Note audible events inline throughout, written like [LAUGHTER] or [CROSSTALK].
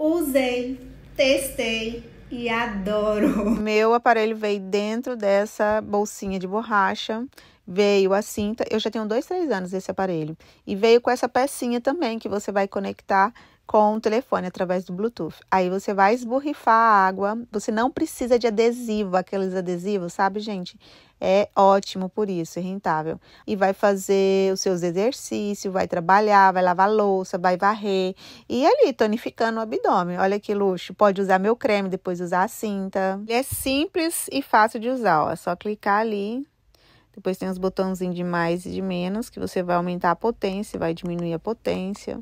usei, testei e adoro. [LAUGHS] Meu aparelho veio dentro dessa bolsinha de borracha. Veio a cinta, eu já tenho dois, três anos esse aparelho. E veio com essa pecinha também que você vai conectar com o telefone através do Bluetooth. Aí você vai esborrifar a água. Você não precisa de adesivo, aqueles adesivos, sabe, gente? É ótimo por isso, é rentável. E vai fazer os seus exercícios, vai trabalhar, vai lavar louça, vai varrer. E ali, tonificando o abdômen. Olha que luxo. Pode usar meu creme, depois usar a cinta. é simples e fácil de usar. Ó. É só clicar ali depois tem os botãozinhos de mais e de menos, que você vai aumentar a potência, vai diminuir a potência,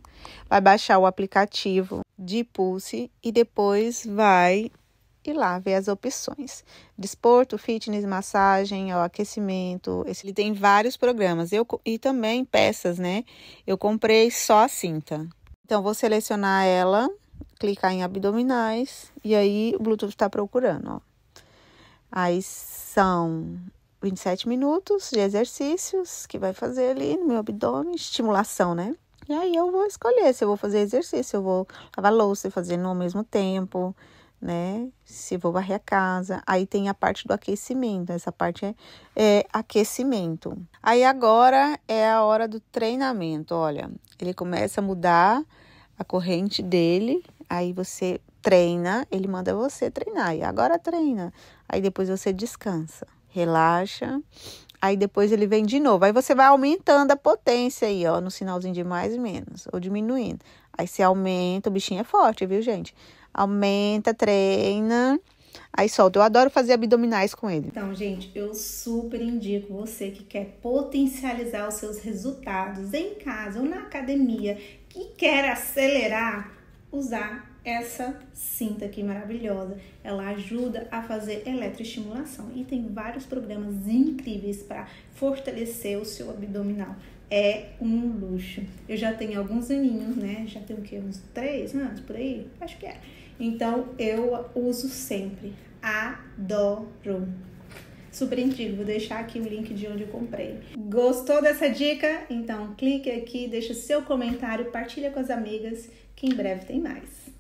vai baixar o aplicativo de pulse e depois vai ir lá ver as opções. Desporto, fitness, massagem, ó, aquecimento. Esse, ele tem vários programas. Eu, e também peças, né? Eu comprei só a cinta. Então, vou selecionar ela, clicar em abdominais e aí o Bluetooth está procurando, ó. Aí são 27 minutos de exercícios que vai fazer ali no meu abdômen, estimulação, né? E aí eu vou escolher se eu vou fazer exercício, se eu vou lavar louça e fazer no mesmo tempo, né? Se vou varrer a casa. Aí tem a parte do aquecimento, essa parte é, é aquecimento. Aí agora é a hora do treinamento, olha. Ele começa a mudar a corrente dele, aí você treina, ele manda você treinar. E agora treina. Aí depois você descansa relaxa. Aí depois ele vem de novo. Aí você vai aumentando a potência aí, ó, no sinalzinho de mais e menos, ou diminuindo. Aí você aumenta, o bichinho é forte, viu, gente? Aumenta, treina. Aí solta. Eu adoro fazer abdominais com ele. Então, gente, eu super indico você que quer potencializar os seus resultados em casa ou na academia, que quer acelerar, usar essa cinta aqui maravilhosa. Ela ajuda a fazer eletroestimulação e tem vários programas incríveis para fortalecer o seu abdominal. É um luxo. Eu já tenho alguns aninhos, né? Já tenho o quê? Uns três anos por aí? Acho que é. Então eu uso sempre. Adoro. Super indico, vou deixar aqui o link de onde eu comprei. Gostou dessa dica? Então clique aqui, deixa seu comentário, partilha com as amigas que em breve tem mais.